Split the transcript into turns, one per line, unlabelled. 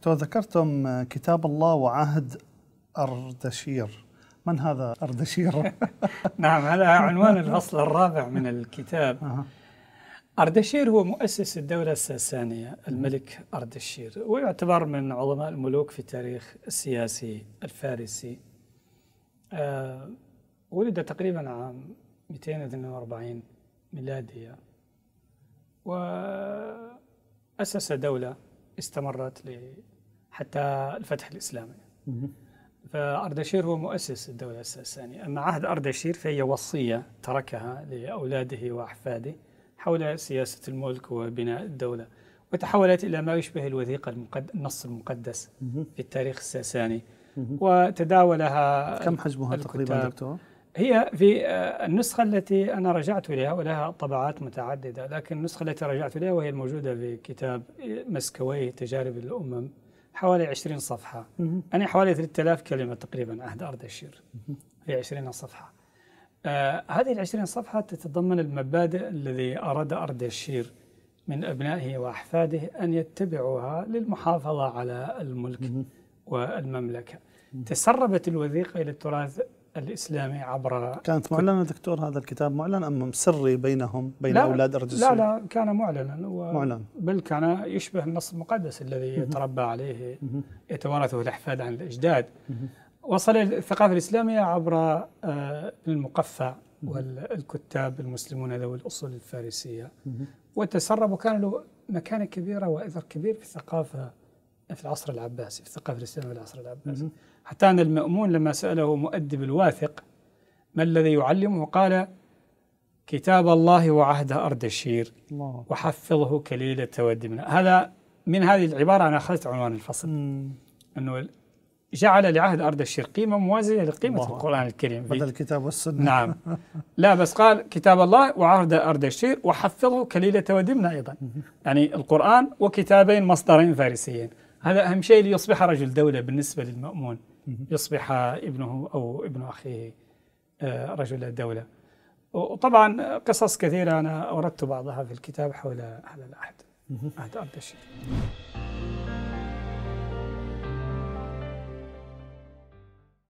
دكتور ذكرتم آه، كتاب الله وعهد أردشير من هذا أردشير؟ نعم هذا عنوان الفصل الرابع من الكتاب أردشير هو مؤسس الدولة الساسانية الملك أردشير ويعتبر من عظماء الملوك في التاريخ السياسي الفارسي آه ولد تقريبا عام 242 ميلادية وأسس دولة استمرت حتى الفتح الإسلامي فأردشير هو مؤسس الدولة الساسانية أما عهد أردشير فهي وصية تركها لأولاده وأحفاده حول سياسة الملك وبناء الدولة وتحولت إلى ما يشبه الوثيقة المقد... النص المقدس في التاريخ الساساني وتداولها كم حجمها تقريبا دكتور؟ هي في آه، النسخة التي أنا رجعت إليها ولها طبعات متعددة لكن النسخة التي رجعت إليها وهي الموجودة في كتاب مسكوي تجارب الأمم حوالي 20 صفحة أنا يعني حوالي 3000 كلمة تقريبا عهد أردشير هي 20 صفحة آه هذه العشرين صفحة تتضمن المبادئ الذي أراد أردشير من أبنائه وأحفاده أن يتبعوها للمحافظة على الملك والمملكة تسربت الوثيقة إلى التراث الإسلامي عبر كانت معلنة دكتور هذا الكتاب معلن أم سري بينهم بين لا أولاد أرجسوس لا لا كان معلنا و... معلن بل كان يشبه النص المقدس الذي يتربى عليه يتوارثه الأحفاد عن الأجداد وصل الثقافة الإسلامية عبر آه، المقفى والكتاب المسلمون ذوي الأصول الفارسية وتسرب وكان له مكانة كبيرة وإثر كبير في الثقافة في العصر العباسي في الثقافة الإسلامية في العصر العباسي حتى أن المأمون لما سأله مؤدب الواثق ما الذي يعلمه قال كتاب الله وعهده أردشير الله. وحفظه كليل التودي هذا من هذه العبارة أنا أخذت عنوان الفصل مم. أنه جعل لعهد أردشير قيمة موازية لقيمة الله. القرآن الكريم بدل الكتاب والسنة نعم لا بس قال كتاب الله وعهد أردشير وحفظه كليلة ودمنة أيضا يعني القرآن وكتابين مصدرين فارسيين هذا أهم شيء ليصبح رجل دولة بالنسبة للمأمون يصبح ابنه أو ابن أخيه آه، رجل دولة وطبعا قصص كثيرة أنا أوردت بعضها في الكتاب حول هذا العهد عهد اردشير